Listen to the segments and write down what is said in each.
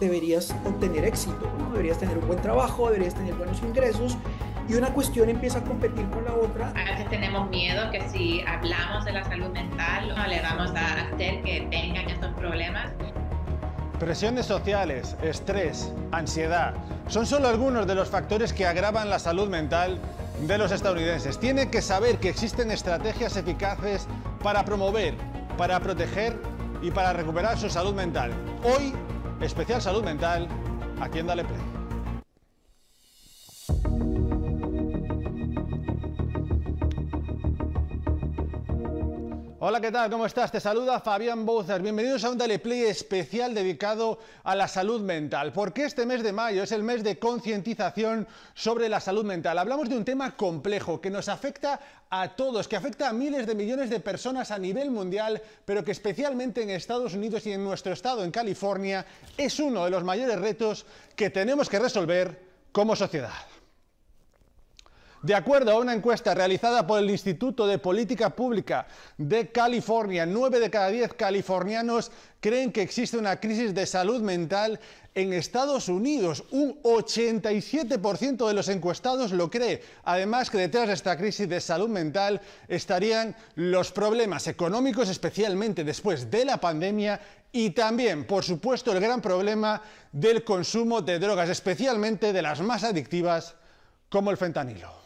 deberías obtener éxito, deberías tener un buen trabajo, deberías tener buenos ingresos y una cuestión empieza a competir con la otra. A veces tenemos miedo que si hablamos de la salud mental no le vamos a hacer que tengan estos problemas. Presiones sociales, estrés, ansiedad son solo algunos de los factores que agravan la salud mental de los estadounidenses. Tiene que saber que existen estrategias eficaces para promover, para proteger y para recuperar su salud mental. Hoy, especial salud mental, aquí en Dale Play. Hola, ¿qué tal? ¿Cómo estás? Te saluda Fabián Bouzas. Bienvenidos a un Teleplay especial dedicado a la salud mental, porque este mes de mayo es el mes de concientización sobre la salud mental. Hablamos de un tema complejo que nos afecta a todos, que afecta a miles de millones de personas a nivel mundial, pero que especialmente en Estados Unidos y en nuestro estado, en California, es uno de los mayores retos que tenemos que resolver como sociedad. De acuerdo a una encuesta realizada por el Instituto de Política Pública de California, 9 de cada 10 californianos creen que existe una crisis de salud mental en Estados Unidos. Un 87% de los encuestados lo cree. Además que detrás de esta crisis de salud mental estarían los problemas económicos, especialmente después de la pandemia, y también, por supuesto, el gran problema del consumo de drogas, especialmente de las más adictivas como el fentanilo.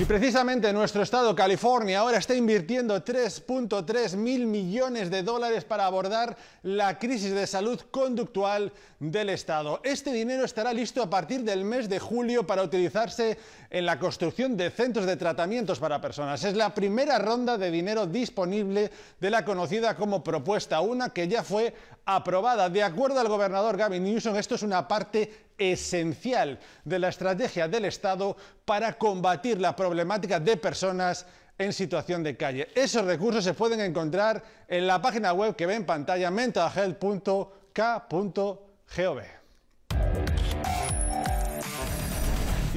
Y precisamente nuestro estado, California, ahora está invirtiendo 3.3 mil millones de dólares para abordar la crisis de salud conductual del estado. Este dinero estará listo a partir del mes de julio para utilizarse en la construcción de centros de tratamientos para personas. Es la primera ronda de dinero disponible de la conocida como Propuesta una que ya fue aprobada. De acuerdo al gobernador Gavin Newsom, esto es una parte esencial de la estrategia del Estado para combatir la problemática de personas en situación de calle. Esos recursos se pueden encontrar en la página web que ve en pantalla mentalhealth.k.gov.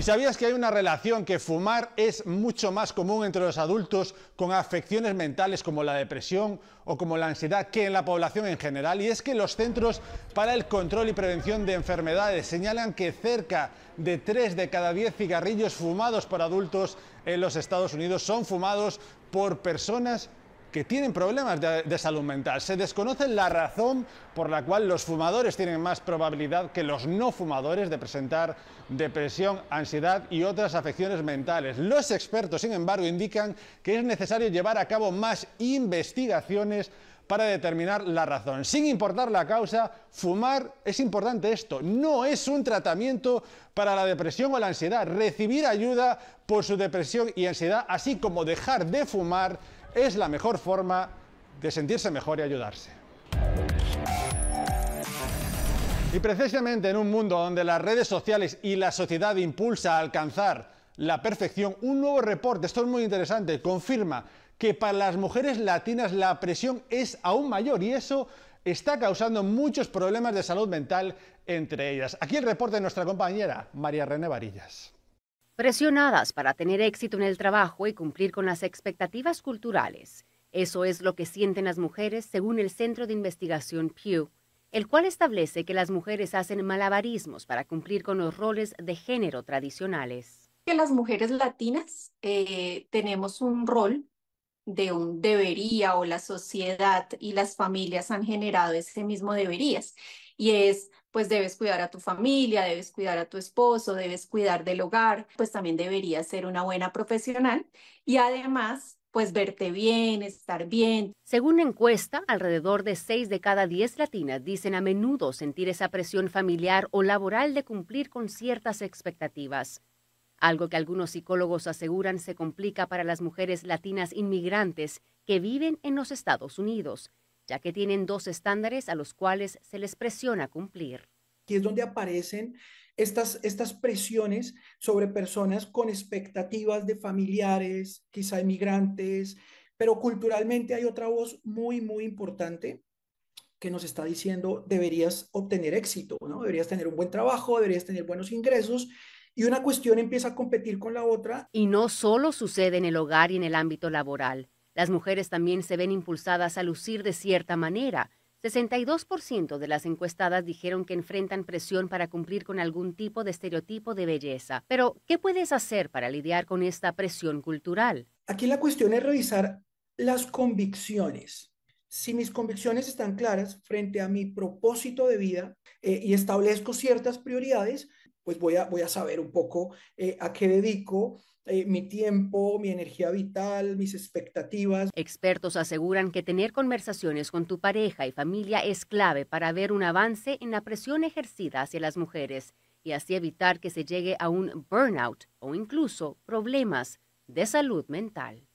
sabías que hay una relación que fumar es mucho más común entre los adultos con afecciones mentales como la depresión o como la ansiedad que en la población en general? Y es que los Centros para el Control y Prevención de Enfermedades señalan que cerca de 3 de cada 10 cigarrillos fumados por adultos en los Estados Unidos son fumados por personas que tienen problemas de, salud mental. Se desconoce la razón por la cual los fumadores tienen más probabilidad que los no fumadores de presentar depresión, ansiedad y otras afecciones mentales. Los expertos, sin embargo, indican que es necesario llevar a cabo más investigaciones para determinar la razón. Sin importar la causa, fumar es importante esto. No es un tratamiento para la depresión o la ansiedad. Recibir ayuda por su depresión y ansiedad, así como dejar de fumar, es la mejor forma de sentirse mejor y ayudarse. Y precisamente en un mundo donde las redes sociales y la sociedad impulsa a alcanzar la perfección, un nuevo reporte, esto es muy interesante, confirma que para las mujeres latinas la presión es aún mayor y eso está causando muchos problemas de salud mental entre ellas. Aquí el reporte de nuestra compañera María René Varillas. Presionadas para tener éxito en el trabajo y cumplir con las expectativas culturales. Eso es lo que sienten las mujeres según el Centro de Investigación Pew, el cual establece que las mujeres hacen malabarismos para cumplir con los roles de género tradicionales. Que las mujeres latinas eh, tenemos un rol de un debería o la sociedad y las familias han generado ese mismo deberías y es pues debes cuidar a tu familia, debes cuidar a tu esposo, debes cuidar del hogar, pues también deberías ser una buena profesional y además pues verte bien, estar bien. Según encuesta, alrededor de 6 de cada 10 latinas dicen a menudo sentir esa presión familiar o laboral de cumplir con ciertas expectativas, algo que algunos psicólogos aseguran se complica para las mujeres latinas inmigrantes que viven en los Estados Unidos ya que tienen dos estándares a los cuales se les presiona cumplir. Aquí es donde aparecen estas, presiones sobre personas con expectativas de familiares, quizá inmigrantes, pero culturalmente hay otra voz muy, muy importante que nos está diciendo deberías obtener éxito, ¿no? Deberías tener un buen trabajo, deberías tener buenos ingresos y una cuestión empieza a competir con la otra. Y no solo sucede en el hogar y en el ámbito laboral. Las mujeres también se ven impulsadas a lucir de cierta manera. 62% de las encuestadas dijeron que enfrentan presión para cumplir con algún tipo de estereotipo de belleza. Pero, ¿qué puedes hacer para lidiar con esta presión cultural? Aquí la cuestión es revisar las convicciones. Si mis convicciones están claras frente a mi propósito de vida eh, y establezco ciertas prioridades, pues voy a, saber un poco eh, a qué dedico eh, mi tiempo, mi energía vital, mis expectativas. Expertos aseguran que tener conversaciones con tu pareja y familia es clave para ver un avance en la presión ejercida hacia las mujeres y así evitar que se llegue a un burnout o incluso problemas de salud mental.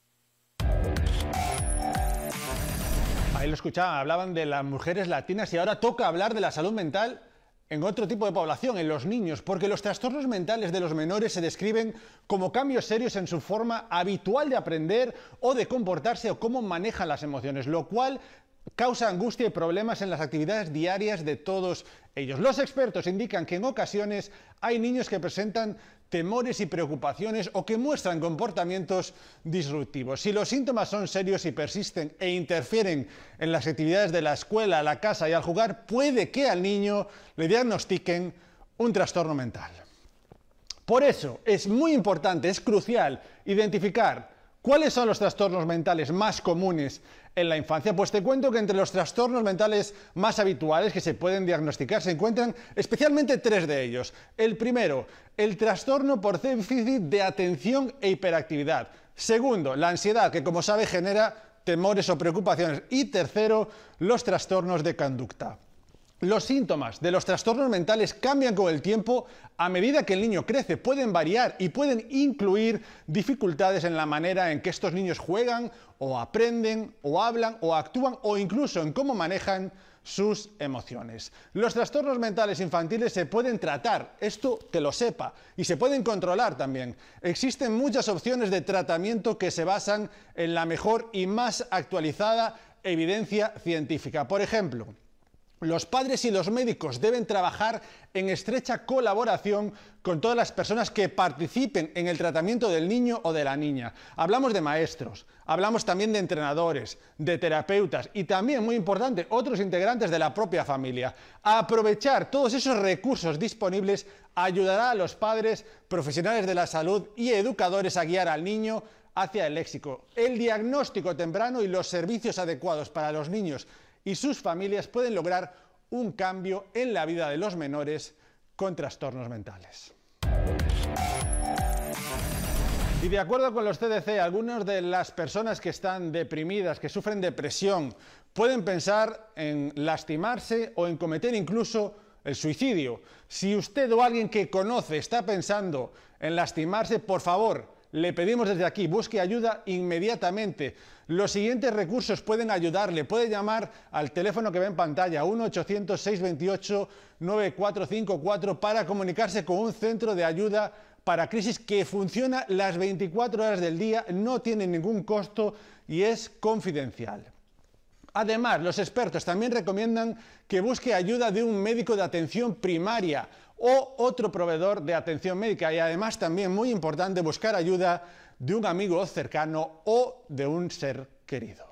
Ahí lo escuchaba, hablaban de las mujeres latinas y ahora toca hablar de la salud mental en otro tipo de población, en los niños, porque los trastornos mentales de los menores se describen como cambios serios en su forma habitual de aprender o de comportarse o cómo manejan las emociones, lo cual causa angustia y problemas en las actividades diarias de todos ellos. Los expertos indican que en ocasiones hay niños que presentan temores y preocupaciones o que muestran comportamientos disruptivos. Si los síntomas son serios y persisten e interfieren en las actividades de la escuela, la casa y al jugar, puede que al niño le diagnostiquen un trastorno mental. Por eso es muy importante, es crucial identificar ¿Cuáles son los trastornos mentales más comunes en la infancia? Pues te cuento que entre los trastornos mentales más habituales que se pueden diagnosticar se encuentran especialmente tres de ellos. El primero, el trastorno por déficit de atención e hiperactividad. Segundo, la ansiedad, que como sabe genera temores o preocupaciones. Y tercero, los trastornos de conducta. Los síntomas de los trastornos mentales cambian con el tiempo a medida que el niño crece, pueden variar y pueden incluir dificultades en la manera en que estos niños juegan o aprenden o hablan o actúan o incluso en cómo manejan sus emociones. Los trastornos mentales infantiles se pueden tratar, esto que lo sepa, y se pueden controlar también. Existen muchas opciones de tratamiento que se basan en la mejor y más actualizada evidencia científica. Por ejemplo, los padres y los médicos deben trabajar en estrecha colaboración con todas las personas que participen en el tratamiento del niño o de la niña. Hablamos de maestros, hablamos también de entrenadores, de terapeutas y también, muy importante, otros integrantes de la propia familia. Aprovechar todos esos recursos disponibles ayudará a los padres, profesionales de la salud y educadores a guiar al niño hacia el léxico. El diagnóstico temprano y los servicios adecuados para los niños y sus familias pueden lograr un cambio en la vida de los menores con trastornos mentales. Y de acuerdo con los CDC, algunas de las personas que están deprimidas, que sufren depresión, pueden pensar en lastimarse o en cometer incluso el suicidio. Si usted o alguien que conoce está pensando en lastimarse, por favor, le pedimos desde aquí, busque ayuda inmediatamente. Los siguientes recursos pueden ayudarle. Puede llamar al teléfono que ve en pantalla, 1-800-628-9454, para comunicarse con un centro de ayuda para crisis que funciona las 24 horas del día, no tiene ningún costo y es confidencial. Además, los expertos también recomiendan que busque ayuda de un médico de atención primaria o otro proveedor de atención médica. Y además también muy importante buscar ayuda de un amigo cercano o de un ser querido.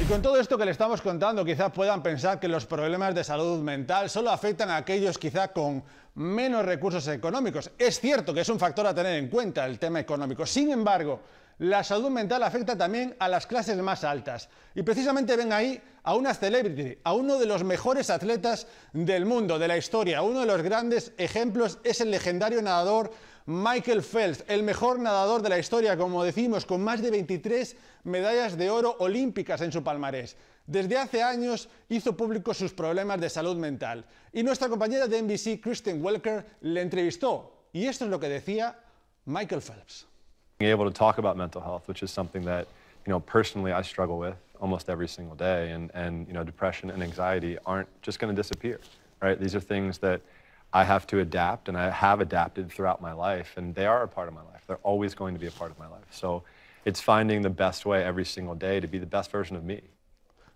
Y con todo esto que le estamos contando, quizás puedan pensar que los problemas de salud mental solo afectan a aquellos quizá con menos recursos económicos. Es cierto que es un factor a tener en cuenta el tema económico. Sin embargo, la salud mental afecta también a las clases más altas. Y precisamente ven ahí a una celebrity, a uno de los mejores atletas del mundo, de la historia. Uno de los grandes ejemplos es el legendario nadador Michael Phelps, el mejor nadador de la historia, como decimos, con más de 23 medallas de oro olímpicas en su palmarés. Desde hace años hizo público sus problemas de salud mental y nuestra compañera de NBC, Kristen Welker, le entrevistó. Y esto es lo que decía Michael Phelps. Being able to talk about mental health, which is something that, you know, personally I struggle with almost every single day. And, and you know, depression and anxiety aren't just going to disappear, right? These are things that I have to adapt and I have adapted throughout my life. And they are a part of my life. They're always going to be a part of my life. So it's finding the best way every single day to be the best version of me.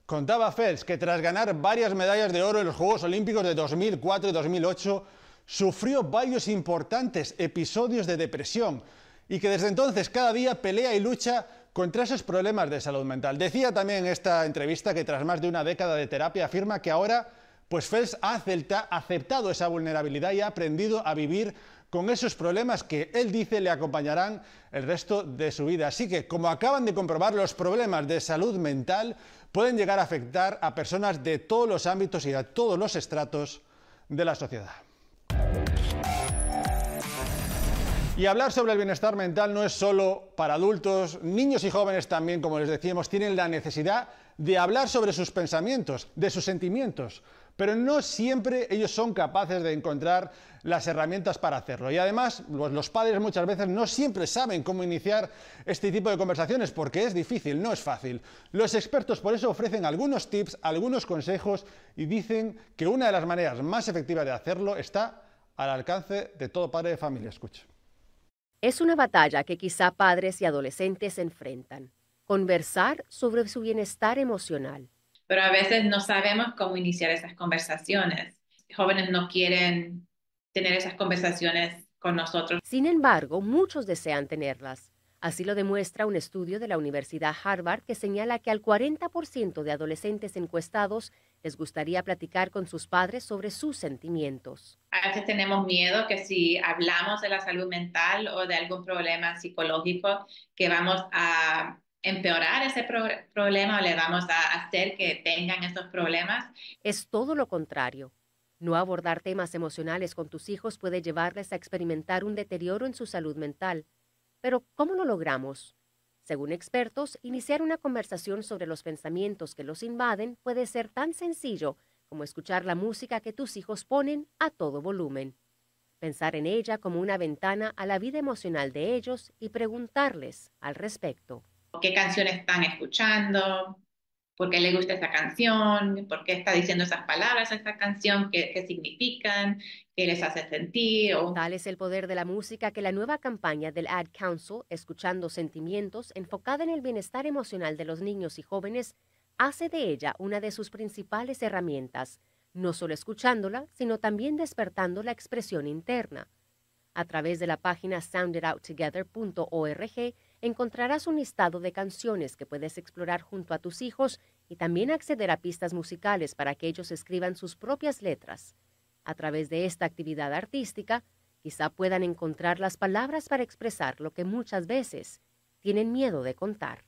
Contaba Phelps que tras ganar varias medallas de oro en los Juegos Olímpicos de 2004 y 2008, sufrió varios importantes episodios de depresión, y que desde entonces cada día pelea y lucha contra esos problemas de salud mental. Decía también en esta entrevista que tras más de una década de terapia afirma que ahora pues Fels ha aceptado esa vulnerabilidad y ha aprendido a vivir con esos problemas que él dice le acompañarán el resto de su vida. Así que, como acaban de comprobar, los problemas de salud mental pueden llegar a afectar a personas de todos los ámbitos y a todos los estratos de la sociedad. Y hablar sobre el bienestar mental no es solo para adultos, niños y jóvenes también, como les decíamos, tienen la necesidad de hablar sobre sus pensamientos, de sus sentimientos, pero no siempre ellos son capaces de encontrar las herramientas para hacerlo. Y además, los padres muchas veces no siempre saben cómo iniciar este tipo de conversaciones porque es difícil, no es fácil. Los expertos por eso ofrecen algunos tips, algunos consejos y dicen que una de las maneras más efectivas de hacerlo está al alcance de todo padre de familia. Escucha. Es una batalla que quizá padres y adolescentes enfrentan, conversar sobre su bienestar emocional. Pero a veces no sabemos cómo iniciar esas conversaciones. Jóvenes no quieren tener esas conversaciones con nosotros. Sin embargo, muchos desean tenerlas. Así lo demuestra un estudio de la Universidad Harvard que señala que al 40% de adolescentes encuestados les gustaría platicar con sus padres sobre sus sentimientos. A veces tenemos miedo que si hablamos de la salud mental o de algún problema psicológico, que vamos a empeorar ese problema o le vamos a hacer que tengan esos problemas. Es todo lo contrario. No abordar temas emocionales con tus hijos puede llevarles a experimentar un deterioro en su salud mental. Pero, ¿cómo lo logramos? Según expertos, iniciar una conversación sobre los pensamientos que los invaden puede ser tan sencillo como escuchar la música que tus hijos ponen a todo volumen. Pensar en ella como una ventana a la vida emocional de ellos y preguntarles al respecto. ¿Qué canciones están escuchando? por qué le gusta esa canción, por qué está diciendo esas palabras a esa canción, qué, significan, qué les hace sentir. Tal es el poder de la música que la nueva campaña del Ad Council, Escuchando Sentimientos, enfocada en el bienestar emocional de los niños y jóvenes, hace de ella una de sus principales herramientas, no solo escuchándola, sino también despertando la expresión interna. A través de la página soundedouttogether.org, encontrarás un listado de canciones que puedes explorar junto a tus hijos y también acceder a pistas musicales para que ellos escriban sus propias letras. A través de esta actividad artística, quizá puedan encontrar las palabras para expresar lo que muchas veces tienen miedo de contar.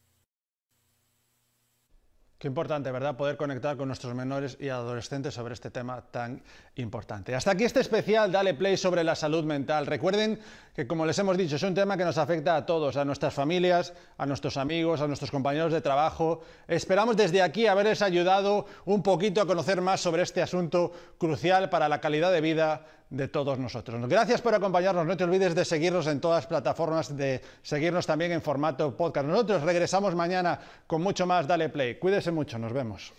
Qué importante, ¿verdad? Poder conectar con nuestros menores y adolescentes sobre este tema tan importante. Hasta aquí este especial Dale Play sobre la salud mental. Recuerden que, como les hemos dicho, es un tema que nos afecta a todos, a nuestras familias, a nuestros amigos, a nuestros compañeros de trabajo. Esperamos desde aquí haberles ayudado un poquito a conocer más sobre este asunto crucial para la calidad de vida de todos nosotros. Gracias por acompañarnos. No te olvides de seguirnos en todas las plataformas, de seguirnos también en formato podcast. Nosotros regresamos mañana con mucho más. Dale play. Cuídese mucho. Nos vemos.